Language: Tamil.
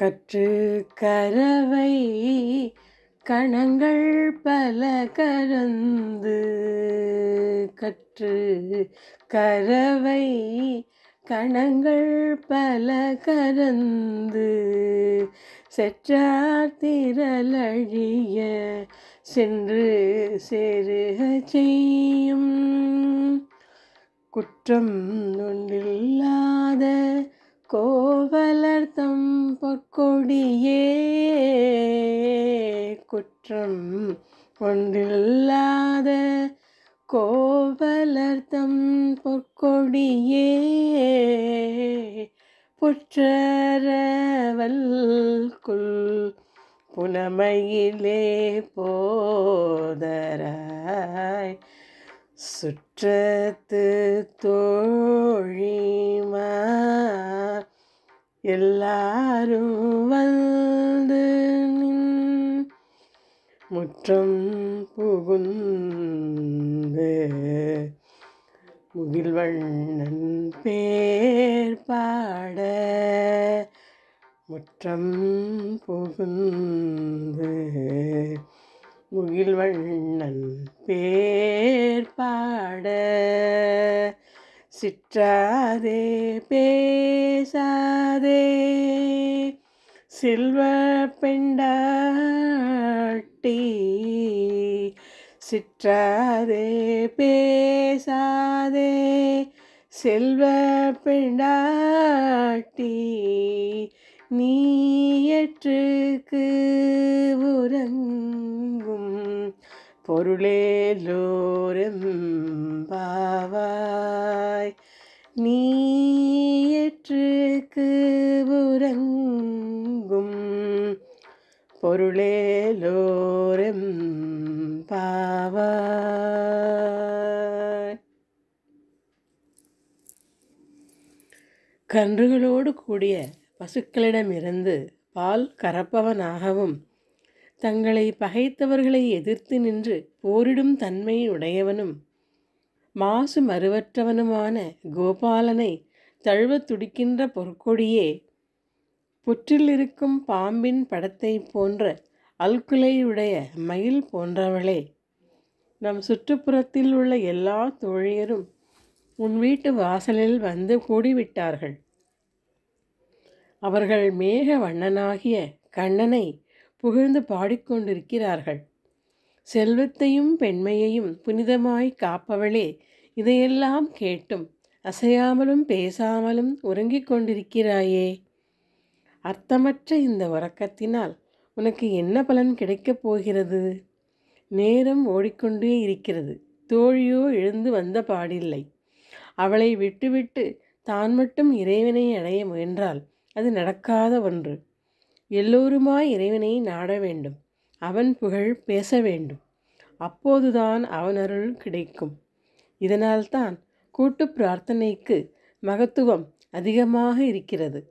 கற்று கரவை கணங்கள் பல கரந்து கற்று கரவை கணங்கள் பல கரந்து செற்றார் திரளழிய சென்று சேருக செய்யும் குற்றம் ஒன்றில்லாத கோவலர்த்தம் பொக்கொடியே குற்றம் ஒன்றில்லாத கோவலர்த்தம் பொக்கொடியே புற்றரவல் குல் புனமையிலே போதராய் சுற்றத்து தோழிமா எல்லாரும் வந்து முற்றம் புகுந்து முகில்வண்ணன் பேர் பாட முற்றம் புகுந்து முகில்வண்ணன் பேர் பாட சிற்றாதே பேசாதே சில்வ பெண்டாட்டி சிற்றாதே பேசாதே செல்வ பெண்டாட்டி எற்றுக்கு உறங்க பொருளேலோரெம்பாவாய் நீயற்றுக்கு உறங்கும் பாவாய் கன்றுகளோடு கூடிய பசுக்களிடமிருந்து பால் கறப்பவனாகவும் தங்களை பகைத்தவர்களை எதிர்த்து நின்று போரிடும் தன்மை உடையவனும் மாசு மறுவற்றவனுமான கோபாலனை தழுவத் துடிக்கின்ற பொற்கொடியே புற்றிலிருக்கும் பாம்பின் படத்தை போன்ற அல்குலையுடைய மயில் போன்றவளே நம் சுற்றுப்புறத்தில் உள்ள எல்லா தோழியரும் உன் வீட்டு வாசலில் வந்து கூடிவிட்டார்கள் அவர்கள் மேக வண்ணனாகிய கண்ணனை புகழ்ந்து பாடிக்கொண்டிருக்கிறார்கள் செல்வத்தையும் பெண்மையையும் புனிதமாய் காப்பவளே இதையெல்லாம் கேட்டும் அசையாமலும் பேசாமலும் உறங்கிக் கொண்டிருக்கிறாயே அர்த்தமற்ற இந்த உறக்கத்தினால் உனக்கு என்ன பலன் கிடைக்கப் போகிறது நேரம் ஓடிக்கொண்டே இருக்கிறது தோழியோ எழுந்து வந்த பாடில்லை அவளை விட்டுவிட்டு தான் மட்டும் இறைவனை அடைய முயன்றால் அது நடக்காத ஒன்று எல்லோருமாய் இறைவனை நாட வேண்டும் அவன் புகழ் பேச வேண்டும் அப்போதுதான் அவன் அருள் கிடைக்கும் இதனால்தான் கூட்டு பிரார்த்தனைக்கு மகத்துவம் அதிகமாக இருக்கிறது